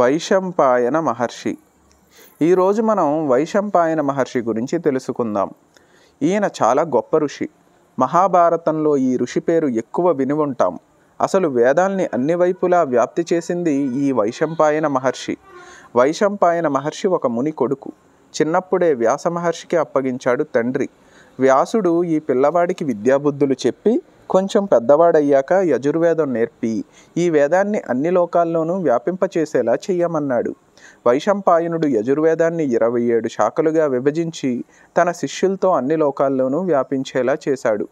వైశంపాయన మహర్షి ఈరోజు మనం వైశంపాయన మహర్షి గురించి తెలుసుకుందాం ఈయన చాలా గొప్ప ఋషి మహాభారతంలో ఈ ఋషి పేరు ఎక్కువ విని ఉంటాం అసలు వేదాల్ని అన్ని వైపులా వ్యాప్తి చేసింది ఈ వైశంపాయన మహర్షి వైశంపాయన మహర్షి ఒక ముని కొడుకు చిన్నప్పుడే వ్యాస మహర్షికి అప్పగించాడు తండ్రి వ్యాసుడు ఈ పిల్లవాడికి విద్యాబుద్ధులు చెప్పి కొంచెం పెద్దవాడయ్యాక యజుర్వేదం నేర్పి ఈ వేదాన్ని అన్ని లోకాల్లోనూ వ్యాపింపచేసేలా చెయ్యమన్నాడు వైశంపాయనుడు యజుర్వేదాన్ని ఇరవై ఏడు శాఖలుగా విభజించి తన శిష్యులతో అన్ని లోకాల్లోనూ వ్యాపించేలా చేశాడు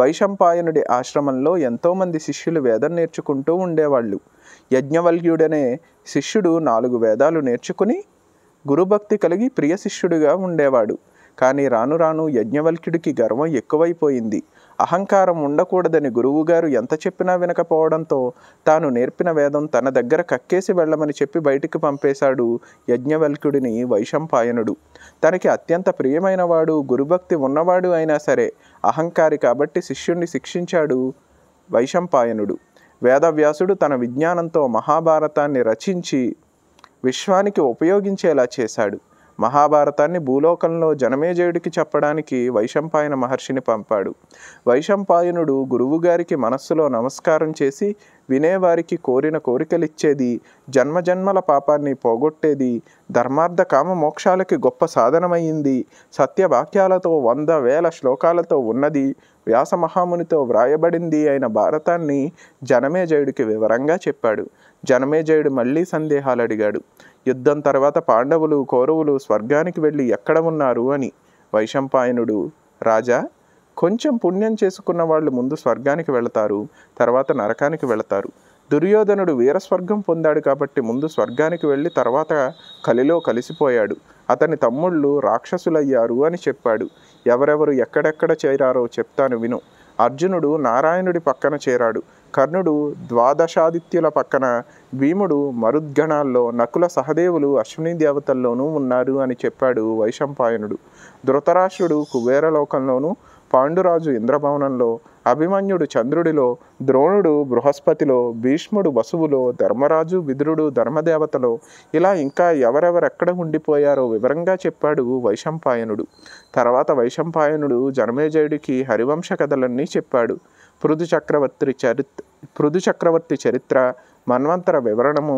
వైశంపాయనుడి ఆశ్రమంలో ఎంతోమంది శిష్యులు వేదం నేర్చుకుంటూ ఉండేవాళ్ళు యజ్ఞవల్యుడనే శిష్యుడు నాలుగు వేదాలు నేర్చుకుని గురుభక్తి కలిగి ప్రియ శిష్యుడిగా ఉండేవాడు కానీ రాను రాను యజ్ఞవల్క్యుడికి గర్వం ఎక్కువైపోయింది అహంకారం ఉండకూడదని గురువుగారు ఎంత చెప్పినా వినకపోవడంతో తాను నేర్పిన వేదం తన దగ్గర కక్కేసి వెళ్ళమని చెప్పి బయటికి పంపేశాడు యజ్ఞవల్క్యుడిని వైశంపాయనుడు తనకి అత్యంత ప్రియమైనవాడు గురుభక్తి ఉన్నవాడు అయినా సరే అహంకారి కాబట్టి శిష్యుణ్ణి శిక్షించాడు వైశంపాయనుడు వేదవ్యాసుడు తన విజ్ఞానంతో మహాభారతాన్ని రచించి విశ్వానికి ఉపయోగించేలా చేశాడు మహాభారతాన్ని భూలోకంలో జనమేజయుడికి చెప్పడానికి వైశంపాయన మహర్షిని పంపాడు వైశంపాయనుడు గురువుగారికి మనస్సులో నమస్కారం చేసి వినేవారికి కోరిన కోరికలిచ్చేది జన్మజన్మల పాపాన్ని పోగొట్టేది ధర్మార్థ కామ మోక్షాలకి గొప్ప సాధనమైంది సత్యవాక్యాలతో వంద వేల శ్లోకాలతో ఉన్నది వ్యాస మహామునితో వ్రాయబడింది అయిన భారతాన్ని జనమేజయుడికి వివరంగా చెప్పాడు జనమేజయుడు మళ్ళీ సందేహాలు అడిగాడు యుద్ధం తర్వాత పాండవులు కౌరవులు స్వర్గానికి వెళ్ళి ఎక్కడ ఉన్నారు అని వైశంపాయనుడు రాజా కొంచెం పుణ్యం చేసుకున్న వాళ్ళు ముందు స్వర్గానికి వెళతారు తర్వాత నరకానికి వెళతారు దుర్యోధనుడు వీరస్వర్గం పొందాడు కాబట్టి ముందు స్వర్గానికి వెళ్ళి తర్వాత కలిలో కలిసిపోయాడు అతని తమ్ముళ్ళు రాక్షసులయ్యారు అని చెప్పాడు ఎవరెవరు ఎక్కడెక్కడ చేరారో చెప్తాను విను అర్జునుడు నారాయణుడి పక్కన చేరాడు కర్ణుడు ద్వాదశాదిత్యుల పక్కన భీముడు మరుద్గణాల్లో నకుల సహదేవులు అశ్విని దేవతల్లోనూ ఉన్నారు అని చెప్పాడు వైశంపాయనుడు ధృతరాష్ట్రుడు కుబేరలోకంలోనూ పాండురాజు ఇంద్రభవనంలో అభిమన్యుడు చంద్రుడిలో ద్రోణుడు బృహస్పతిలో భీష్ముడు వసువులో ధర్మరాజు విదురుడు ధర్మదేవతలో ఇలా ఇంకా ఎవరెవరెక్కడ ఉండిపోయారో వివరంగా చెప్పాడు వైశంపాయనుడు తర్వాత వైశంపాయనుడు జనమేజయుడికి హరివంశ కథలన్నీ చెప్పాడు పృథు చక్రవర్తి చరిత్ర పృథు చక్రవర్తి చరిత్ర మన్వంతర వివరణము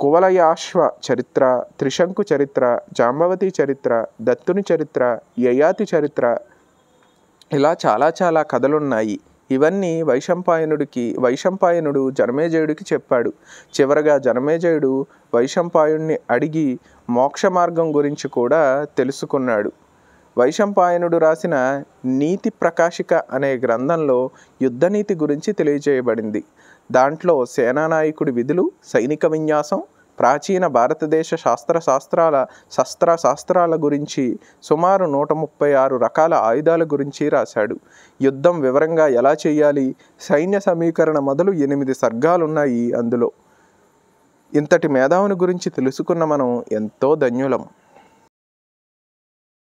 కువలయాశ్వ చరిత్ర త్రిశంకు చరిత్ర జాంబవతి చరిత్ర దత్తుని చరిత్ర యయాతి చరిత్ర ఇలా చాలా చాలా కథలున్నాయి ఇవన్నీ వైశంపాయనుడికి వైశంపాయనుడు జనమేజయుడికి చెప్పాడు చివరగా జనమేజయుడు వైశంపాయుణ్ణి అడిగి మోక్ష మార్గం గురించి కూడా తెలుసుకున్నాడు వైశంపాయనుడు రాసిన నీతి ప్రకాశిక అనే గ్రంథంలో యుద్ధనీతి గురించి తెలియజేయబడింది దాంట్లో సేనానాయకుడి విధులు సైనిక విన్యాసం ప్రాచీన భారతదేశ శాస్త్ర శాస్త్రాల శస్త్ర శాస్త్రాల గురించి సుమారు నూట ముప్పై ఆరు రకాల ఆయుధాల గురించి రాశాడు యుద్ధం వివరంగా ఎలా చేయాలి సైన్య సమీకరణ మొదలు ఎనిమిది సర్గాలున్నాయి అందులో ఇంతటి మేధావుని గురించి తెలుసుకున్న మనం ఎంతో ధన్యులం